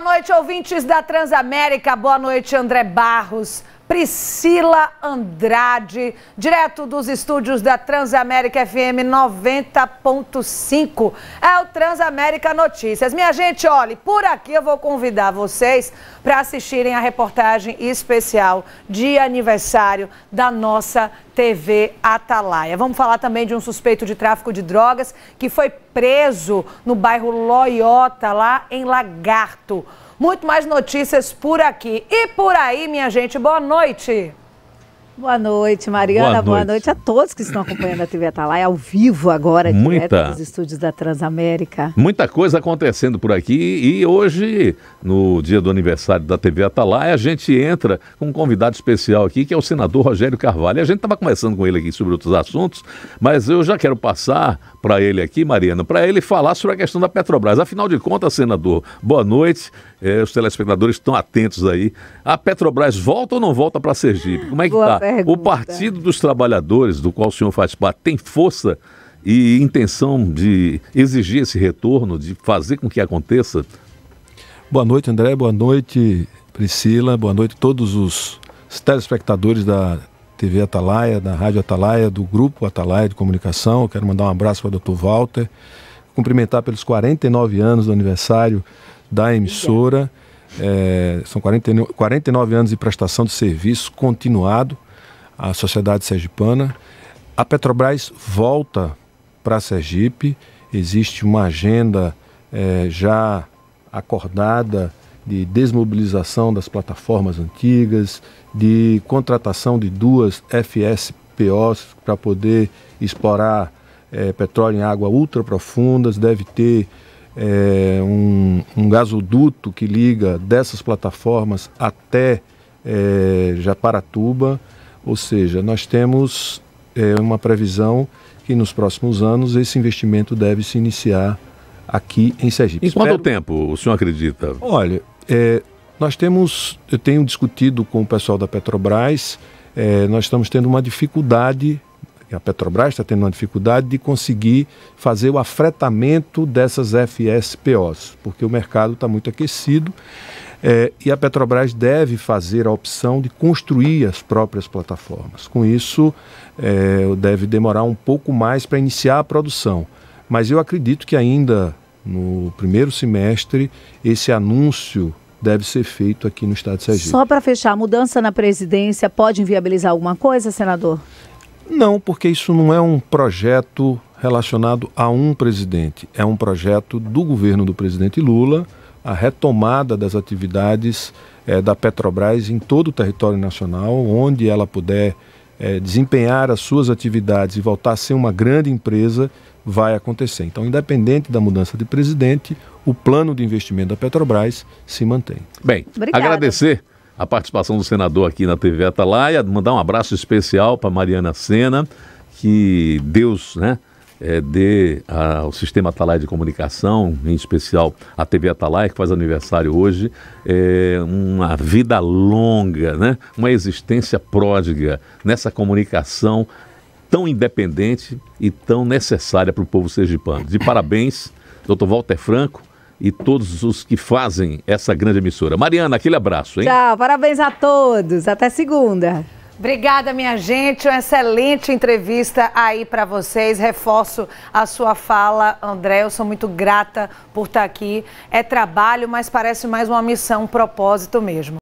Boa noite, ouvintes da Transamérica. Boa noite, André Barros. Priscila Andrade, direto dos estúdios da Transamérica FM 90.5. É o Transamérica Notícias. Minha gente, olhe, por aqui eu vou convidar vocês para assistirem a reportagem especial de aniversário da nossa TV Atalaia. Vamos falar também de um suspeito de tráfico de drogas que foi preso no bairro Loiota, lá em Lagarto. Muito mais notícias por aqui. E por aí, minha gente, boa noite. Boa noite, Mariana. Boa noite. Boa noite a todos que estão acompanhando a TV Atalaia ao vivo agora, Muita... direto dos estúdios da Transamérica. Muita coisa acontecendo por aqui e hoje, no dia do aniversário da TV Atalaia, a gente entra com um convidado especial aqui, que é o senador Rogério Carvalho. A gente estava conversando com ele aqui sobre outros assuntos, mas eu já quero passar para ele aqui, Mariana, para ele falar sobre a questão da Petrobras. Afinal de contas, senador, boa noite. É, os telespectadores estão atentos aí. A Petrobras volta ou não volta para Sergipe? Como é que está? pergunta. O Partido dos Trabalhadores, do qual o senhor faz parte, tem força e intenção de exigir esse retorno, de fazer com que aconteça? Boa noite, André. Boa noite, Priscila. Boa noite a todos os telespectadores da TV Atalaia, da Rádio Atalaia, do Grupo Atalaia de Comunicação. quero mandar um abraço para o doutor Walter. Cumprimentar pelos 49 anos do aniversário da emissora. É, são 49 anos de prestação de serviço continuado a sociedade sergipana. A Petrobras volta para Sergipe, existe uma agenda é, já acordada de desmobilização das plataformas antigas, de contratação de duas FSPOs para poder explorar é, petróleo em água ultra profundas, deve ter é, um, um, gasoduto que liga dessas plataformas até é, Japaratuba. Ou seja, nós temos é, uma previsão que nos próximos anos esse investimento deve se iniciar aqui em Sergipe. Em quanto Espero... tempo o senhor acredita? Olha, é, nós temos, eu tenho discutido com o pessoal da Petrobras, é, nós estamos tendo uma dificuldade, a Petrobras está tendo uma dificuldade de conseguir fazer o afretamento dessas FSPOs, porque o mercado está muito aquecido é, e a Petrobras deve fazer a opção de construir as próprias plataformas. Com isso, é, deve demorar um pouco mais para iniciar a produção. Mas eu acredito que ainda no primeiro semestre esse anúncio deve ser feito aqui no estado de Sergipe. Só para fechar, a mudança na presidência pode inviabilizar alguma coisa, senador? Não, porque isso não é um projeto relacionado a um presidente, é um projeto do governo do presidente Lula a retomada das atividades é, da Petrobras em todo o território nacional, onde ela puder é, desempenhar as suas atividades e voltar a ser uma grande empresa, vai acontecer. Então, independente da mudança de presidente, o plano de investimento da Petrobras se mantém. Bem, Obrigada. agradecer a participação do senador aqui na TV Atalaia, mandar um abraço especial para Mariana Sena, que Deus, né? é, dê a, ao sistema Atalai de comunicação, em especial a TV Atalai, que faz aniversário hoje, é, uma vida longa, né? uma existência pródiga nessa comunicação tão independente e tão necessária para o povo sergipano. De parabéns, doutor Walter Franco, e todos os que fazem essa grande emissora. Mariana, aquele abraço, hein? Tchau, parabéns a todos. Até segunda. Obrigada, minha gente. Uma excelente entrevista aí para vocês. Reforço a sua fala, André. Eu sou muito grata por estar tá aqui. É trabalho, mas parece mais uma missão, um propósito mesmo.